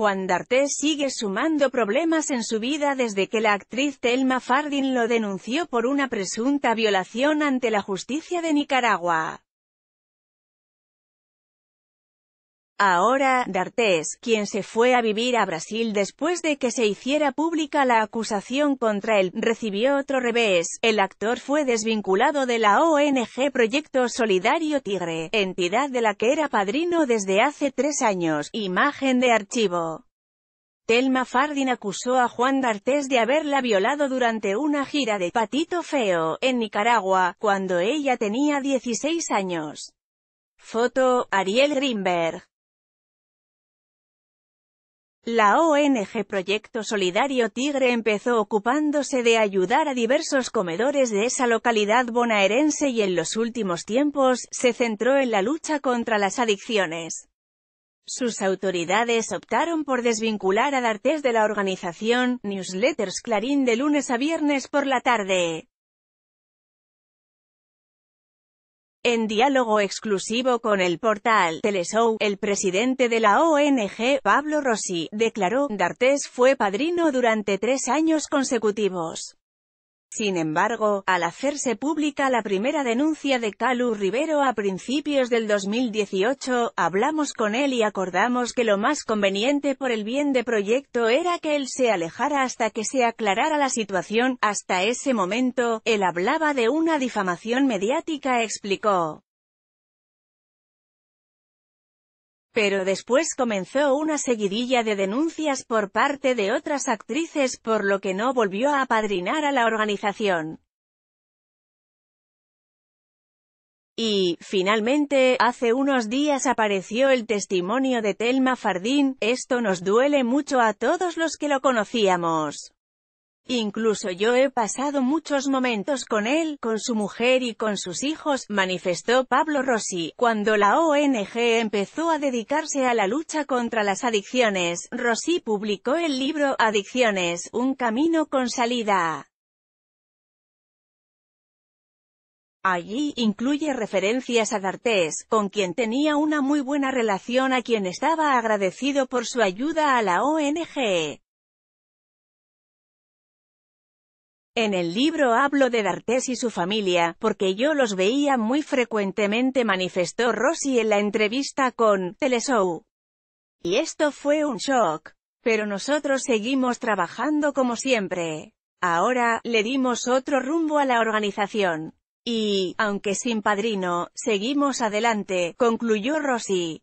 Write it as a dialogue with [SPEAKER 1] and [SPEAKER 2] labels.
[SPEAKER 1] Juan D'Artes sigue sumando problemas en su vida desde que la actriz Thelma Fardin lo denunció por una presunta violación ante la justicia de Nicaragua. Ahora, D'Artes, quien se fue a vivir a Brasil después de que se hiciera pública la acusación contra él, recibió otro revés. El actor fue desvinculado de la ONG Proyecto Solidario Tigre, entidad de la que era padrino desde hace tres años. Imagen de archivo. Telma Fardin acusó a Juan D'Artés de haberla violado durante una gira de Patito Feo, en Nicaragua, cuando ella tenía 16 años. Foto, Ariel Grimberg. La ONG Proyecto Solidario Tigre empezó ocupándose de ayudar a diversos comedores de esa localidad bonaerense y en los últimos tiempos, se centró en la lucha contra las adicciones. Sus autoridades optaron por desvincular a D'Artes de la organización, newsletters Clarín de lunes a viernes por la tarde. En diálogo exclusivo con el portal Teleshow, el presidente de la ONG, Pablo Rossi, declaró, D'Artes fue padrino durante tres años consecutivos. Sin embargo, al hacerse pública la primera denuncia de Calu Rivero a principios del 2018, hablamos con él y acordamos que lo más conveniente por el bien de proyecto era que él se alejara hasta que se aclarara la situación. Hasta ese momento, él hablaba de una difamación mediática explicó. Pero después comenzó una seguidilla de denuncias por parte de otras actrices por lo que no volvió a apadrinar a la organización. Y, finalmente, hace unos días apareció el testimonio de Telma Fardín, esto nos duele mucho a todos los que lo conocíamos. Incluso yo he pasado muchos momentos con él, con su mujer y con sus hijos, manifestó Pablo Rossi. Cuando la ONG empezó a dedicarse a la lucha contra las adicciones, Rossi publicó el libro Adicciones, un camino con salida. Allí, incluye referencias a D'Artes, con quien tenía una muy buena relación a quien estaba agradecido por su ayuda a la ONG. En el libro hablo de D'Artes y su familia, porque yo los veía muy frecuentemente manifestó Rossi en la entrevista con Teleshow. Y esto fue un shock. Pero nosotros seguimos trabajando como siempre. Ahora, le dimos otro rumbo a la organización. Y, aunque sin padrino, seguimos adelante, concluyó Rossi.